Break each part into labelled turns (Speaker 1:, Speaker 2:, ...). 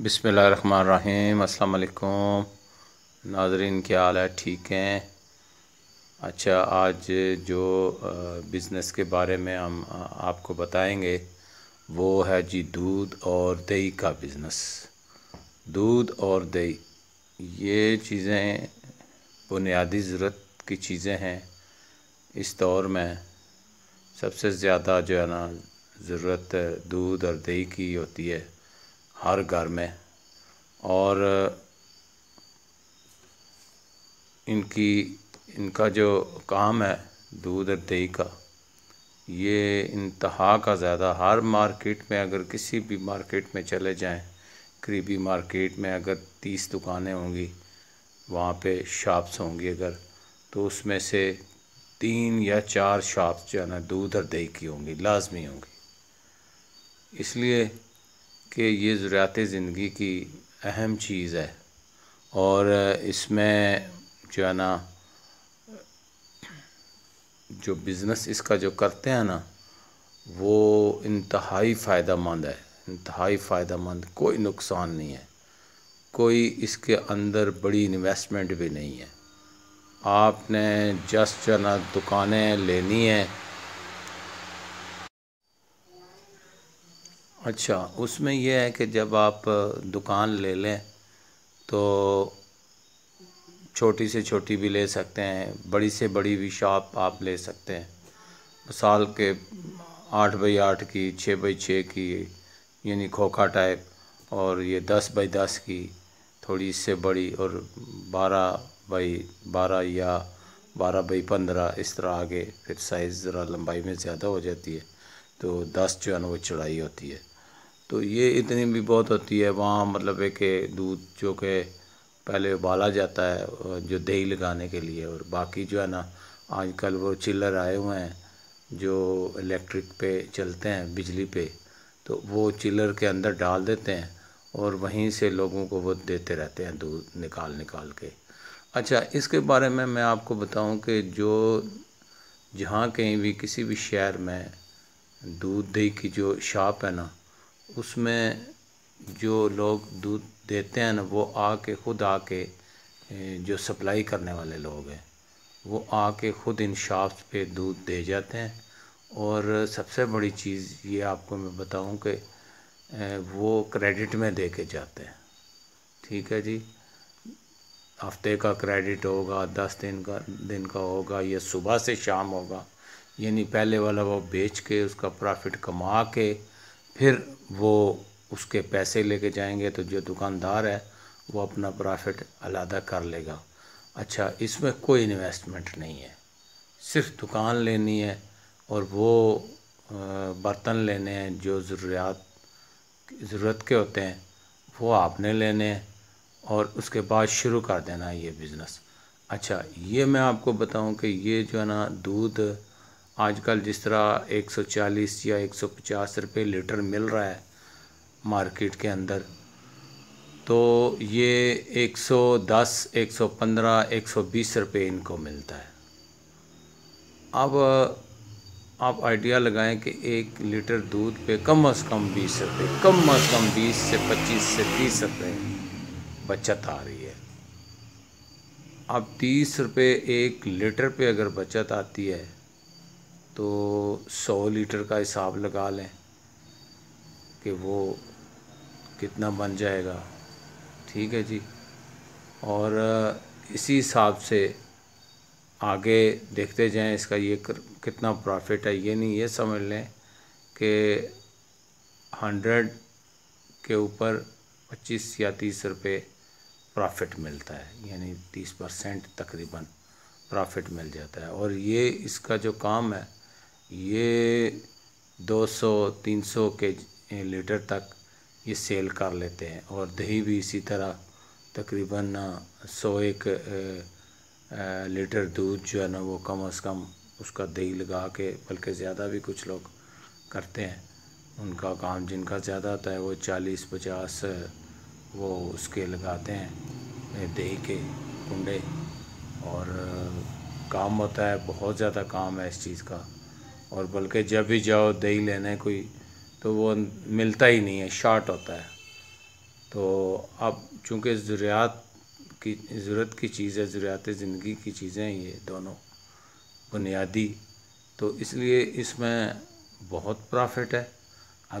Speaker 1: अस्सलाम अल्लाम नाजरीन क्या हाल है ठीक हैं अच्छा आज जो बिज़नेस के बारे में हम आपको बताएंगे वो है जी दूध और दही का बिज़नेस दूध और दही ये चीज़ें बुनियादी ज़रूरत की चीज़ें हैं इस दौर में सबसे ज़्यादा जो है ना ज़रूरत दूध और दही की होती है हर घर में और इनकी इनका जो काम है दूध और दही का ये इंतहा का ज़्यादा हर मार्केट में अगर किसी भी मार्केट में चले जाएं करीबी मार्केट में अगर तीस दुकानें होंगी वहाँ पे शॉप्स होंगी अगर तो उसमें से तीन या चार शॉप्स जो है ना दूध और दही की होंगी लाजमी होंगी इसलिए कि ये ज़रूरत ज़िंदगी की अहम चीज़ है और इसमें जो है ना जो बिज़नेस इसका जो करते हैं ना वो इंतहाई फ़ायदा मंद है इंतहाई फ़ायदा मंद कोई नुकसान नहीं है कोई इसके अंदर बड़ी इन्वेस्टमेंट भी नहीं है आपने जस्ट जो है ना दुकानें लेनी है अच्छा उसमें यह है कि जब आप दुकान ले लें तो छोटी से छोटी भी ले सकते हैं बड़ी से बड़ी भी शॉप आप ले सकते हैं साल के आठ बाई आठ की छः बाई छः की यानी खोखा टाइप और ये दस बाई दस की थोड़ी इससे बड़ी और बारह बाई बारह या बारह बाई पंद्रह इस तरह आगे फिर साइज़ ज़रा लंबाई में ज़्यादा हो जाती है तो दस जो है ना वो चढ़ाई होती है तो ये इतनी भी बहुत होती है वहाँ मतलब एक दूध जो कि पहले उबाला जाता है जो दही लगाने के लिए और बाकी जो है ना आजकल वो चिल्लर आए हुए हैं जो इलेक्ट्रिक पे चलते हैं बिजली पे तो वो चिल्लर के अंदर डाल देते हैं और वहीं से लोगों को वो देते रहते हैं दूध निकाल निकाल के अच्छा इसके बारे में मैं आपको बताऊं कि जो जहाँ कहीं भी किसी भी शहर में दूध दही की जो शॉप है ना उसमें जो लोग दूध देते हैं ना वो आके ख़ुद आके जो सप्लाई करने वाले लोग हैं वो आके ख़ुद इन शॉप्स पे दूध दे जाते हैं और सबसे बड़ी चीज़ ये आपको मैं बताऊं कि वो क्रेडिट में दे के जाते हैं ठीक है जी हफ्ते का क्रेडिट होगा दस दिन का दिन का होगा या सुबह से शाम होगा यानी पहले वाला वो बेच के उसका प्रॉफिट कमा के फिर वो उसके पैसे लेके जाएंगे तो जो दुकानदार है वो अपना प्रॉफिट अलादा कर लेगा अच्छा इसमें कोई इन्वेस्टमेंट नहीं है सिर्फ दुकान लेनी है और वो बर्तन लेने हैं जो ज़रूरियात ज़रूरत के होते हैं वो आपने लेने हैं और उसके बाद शुरू कर देना है ये बिज़नेस अच्छा ये मैं आपको बताऊं कि ये जो है ना दूध आजकल जिस तरह 140 या 150 रुपए लीटर मिल रहा है मार्केट के अंदर तो ये 110, 115, 120 रुपए इनको मिलता है अब आप आइडिया लगाएं कि एक लीटर दूध पे कम अज़ कम बीस रुपये कम अज़ कम बीस से पच्चीस से तीस रुपये बचत आ रही है अब तीस रुपये एक लीटर पे अगर बचत आती है तो सौ लीटर का हिसाब लगा लें कि वो कितना बन जाएगा ठीक है जी और इसी हिसाब से आगे देखते जाएं इसका ये कर, कितना प्रॉफिट है ये नहीं ये समझ लें कि हंड्रेड के ऊपर पच्चीस या तीस रुपये प्रॉफिट मिलता है यानी तीस परसेंट तकरीबन प्रॉफिट मिल जाता है और ये इसका जो काम है ये 200-300 के लीटर तक ये सेल कर लेते हैं और दही भी इसी तरह तकरीबन सौ एक लीटर दूध जो है ना वो कम अज़ कम उसका दही लगा के बल्कि ज़्यादा भी कुछ लोग करते हैं उनका काम जिनका ज़्यादा होता है वो चालीस पचास वो उसके लगाते हैं दही के कुंडे और काम होता है बहुत ज़्यादा काम है इस चीज़ का और बल्कि जब भी जाओ दही लेने कोई तो वो मिलता ही नहीं है शॉर्ट होता है तो अब चूँकि ज़रूरियात की ज़रूरत की चीज़ है ज़रूरियात ज़िंदगी की चीज़ें ये दोनों बुनियादी तो इसलिए इसमें बहुत प्रॉफिट है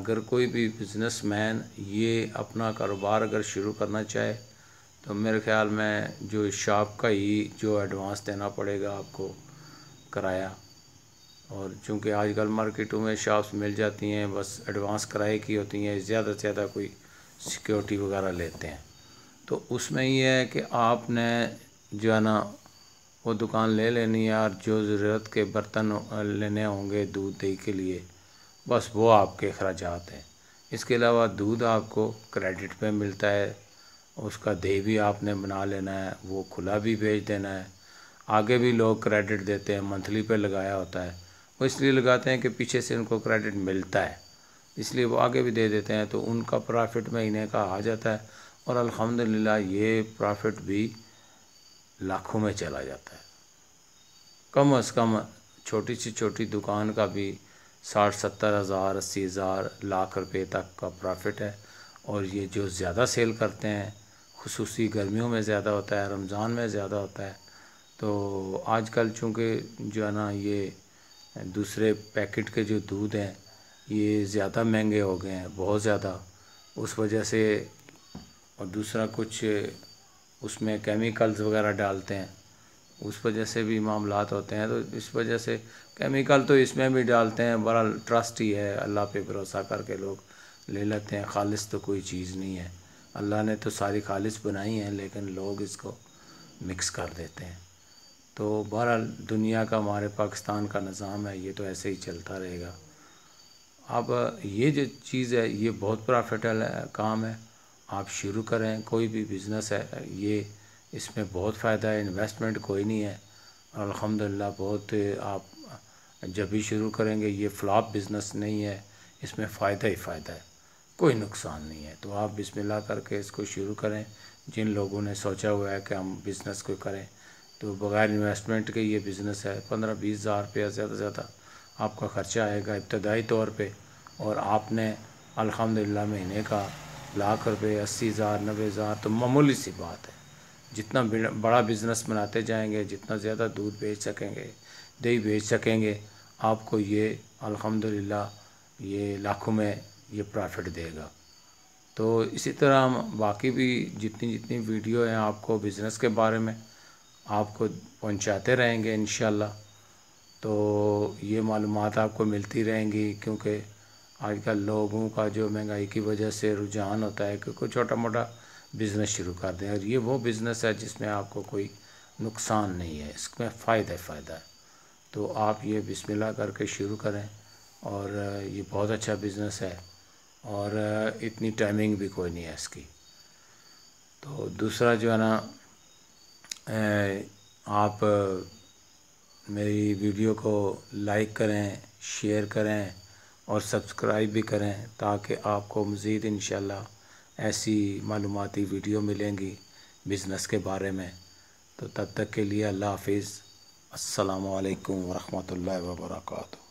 Speaker 1: अगर कोई भी बिजनेसमैन ये अपना कारोबार अगर शुरू करना चाहे तो मेरे ख्याल में जो शॉप का ही जो एडवांस देना पड़ेगा आपको कराया और चूँकि आजकल मार्केटों में शॉप्स मिल जाती हैं बस एडवांस किराए की होती हैं ज़्यादा से ज़्यादा कोई सिक्योरिटी वगैरह लेते हैं तो उसमें ये है कि आपने जो है ना वो दुकान ले लेनी है और जो ज़रूरत के बर्तन लेने होंगे दूध दही के लिए बस वो आपके अखराज हैं इसके अलावा दूध आपको क्रेडिट पे मिलता है उसका दही भी आपने बना लेना है वो खुला भी भेज देना है आगे भी लोग क्रेडिट देते हैं मंथली पे लगाया होता है वो इसलिए लगाते हैं कि पीछे से उनको क्रेडिट मिलता है इसलिए वो आगे भी दे देते हैं तो उनका प्रॉफिट महीने का आ जाता है और अल्हम्दुलिल्लाह ये प्रॉफिट भी लाखों में चला जाता है कम अज़ कम छोटी सी छोटी दुकान का भी साठ सत्तर हज़ार अस्सी हज़ार लाख रुपए तक का प्रॉफिट है और ये जो ज़्यादा सेल करते हैं खसूस गर्मियों में ज़्यादा होता है रमज़ान में ज़्यादा होता है तो आजकल चूँकि जो है ना ये दूसरे पैकेट के जो दूध हैं ये ज़्यादा महंगे हो गए हैं बहुत ज़्यादा उस वजह से और दूसरा कुछ उसमें केमिकल्स वगैरह डालते हैं उस वजह से भी मामला होते हैं तो इस वजह से केमिकल तो इसमें भी डालते हैं बड़ा ट्रस्ट ही है अल्लाह पे भरोसा करके लोग ले लेते हैं खालिश तो कोई चीज़ नहीं है अल्लाह ने तो सारी खालिश बनाई है लेकिन लोग इसको मिक्स कर देते हैं तो बहरहाल दुनिया का हमारे पाकिस्तान का निज़ाम है ये तो ऐसे ही चलता रहेगा अब ये जो चीज़ है ये बहुत प्रॉफिटल काम है आप शुरू करें कोई भी बिज़नेस है ये इसमें बहुत फ़ायदा है इन्वेस्टमेंट कोई नहीं है और अलहमदिल्ला बहुत आप जब भी शुरू करेंगे ये फ्लॉप बिज़नेस नहीं है इसमें फ़ायदा ही फ़ायदा है कोई नुकसान नहीं है तो आप बिस्मिल्लाह करके इसको शुरू करें जिन लोगों ने सोचा हुआ है कि हम बिज़नेस को करें तो बगैर इन्वेस्टमेंट के ये बिज़नेस है पंद्रह बीस हज़ार रुपया ज़्यादा से ज़्यादा आपका ख़र्चा आएगा इब्तदाई तौर पर और आपने अलहमदिल्ला महीने का लाख रुपये अस्सी हज़ार नबे हज़ार तो मामूली सी बात है जितना बड़ा बिज़नेस बनाते जाएंगे जितना ज़्यादा दूध बेच सकेंगे दही बेच सकेंगे आपको ये अल्हम्दुलिल्लाह ये लाखों में ये प्रॉफिट देगा तो इसी तरह हम बाकी भी जितनी जितनी वीडियो हैं आपको बिज़नेस के बारे में आपको पहुंचाते रहेंगे इन तो ये मालूम आपको मिलती रहेंगी क्योंकि आजकल लोगों का जो महंगाई की वजह से रुझान होता है कि कोई छोटा मोटा बिज़नेस शुरू कर दें और ये वो बिज़नेस है जिसमें आपको कोई नुकसान नहीं है इसमें फ़ायदा फ़ायदा है तो आप ये बिस्मिल्लाह करके शुरू करें और ये बहुत अच्छा बिज़नेस है और इतनी टाइमिंग भी कोई नहीं है इसकी तो दूसरा जो है ना आप मेरी वीडियो को लाइक करें शेयर करें और सब्सक्राइब भी करें ताकि आपको मज़ीद इन ऐसी मालूमती वीडियो मिलेंगी बिज़नेस के बारे में तो तब तक के लिए अल्लाह हाफिज़ अलकम वरहमल वर्का